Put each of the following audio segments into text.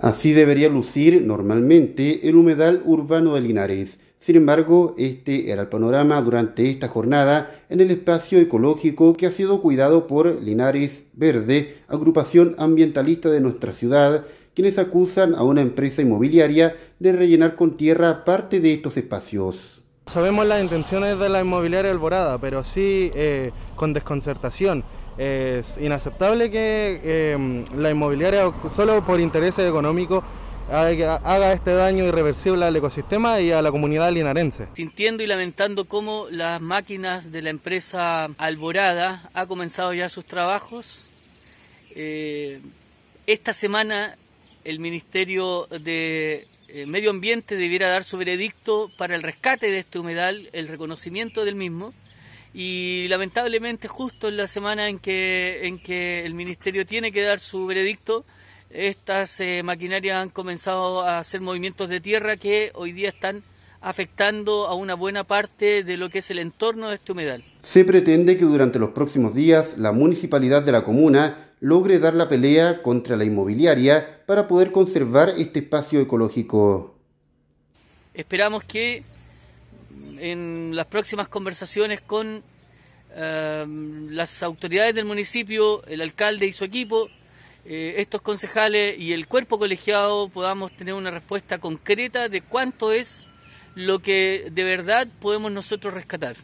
Así debería lucir normalmente el humedal urbano de Linares. Sin embargo, este era el panorama durante esta jornada en el espacio ecológico que ha sido cuidado por Linares Verde, agrupación ambientalista de nuestra ciudad, quienes acusan a una empresa inmobiliaria de rellenar con tierra parte de estos espacios. Sabemos las intenciones de la inmobiliaria Alborada, pero así eh, con desconcertación. Es inaceptable que em, la inmobiliaria solo por intereses económicos haga este daño irreversible al ecosistema y a la comunidad linarense. Sintiendo y lamentando cómo las máquinas de la empresa Alborada ha comenzado ya sus trabajos. Eh, esta semana el Ministerio de eh, Medio Ambiente debiera dar su veredicto para el rescate de este humedal, el reconocimiento del mismo y lamentablemente justo en la semana en que, el Ministerio tiene que dar su veredicto, estas eh, maquinarias han comenzado a hacer movimientos de tierra que hoy día están afectando a una buena parte de lo que es el entorno de este humedal. Se pretende que durante los próximos días la municipalidad de la comuna logre dar la pelea contra la inmobiliaria para poder conservar este espacio ecológico. Esperamos que en las próximas conversaciones con eh, las autoridades del municipio, el alcalde y su equipo, eh, estos concejales y el cuerpo colegiado podamos tener una respuesta concreta de cuánto es lo que de verdad podemos nosotros rescatar.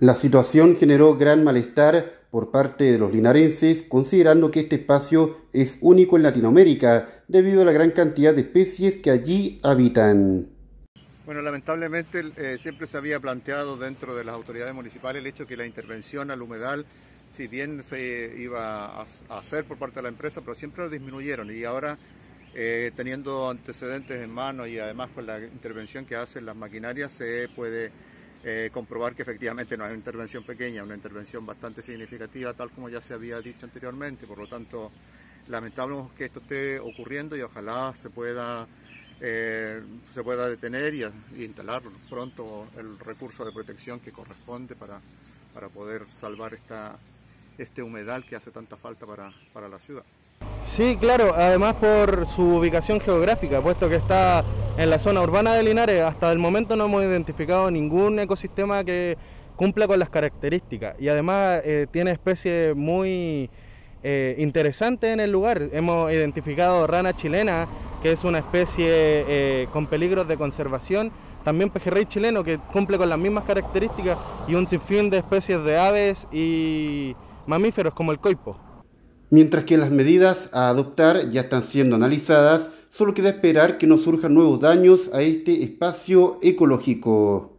La situación generó gran malestar por parte de los linarenses, considerando que este espacio es único en Latinoamérica debido a la gran cantidad de especies que allí habitan. Bueno, lamentablemente eh, siempre se había planteado dentro de las autoridades municipales el hecho que la intervención al humedal, si bien se iba a hacer por parte de la empresa, pero siempre lo disminuyeron y ahora eh, teniendo antecedentes en mano y además con la intervención que hacen las maquinarias se puede eh, comprobar que efectivamente no es una intervención pequeña, una intervención bastante significativa, tal como ya se había dicho anteriormente. Por lo tanto, lamentamos que esto esté ocurriendo y ojalá se pueda eh, se pueda detener y, instalar pronto el recurso de protección que corresponde para, poder salvar esta, este humedal que hace tanta falta para, la ciudad. Sí, claro, además por su ubicación geográfica, puesto que está en la zona urbana de Linares, hasta el momento no hemos identificado ningún ecosistema que cumpla con las características y además eh, tiene especies muy eh, interesantes en el lugar. Hemos identificado rana chilena, que es una especie eh, con peligros de conservación. También pejerrey chileno, que cumple con las mismas características, y un sinfín de especies de aves y mamíferos como el coipo. Mientras que las medidas a adoptar ya están siendo analizadas, solo queda esperar que no surjan nuevos daños a este espacio ecológico.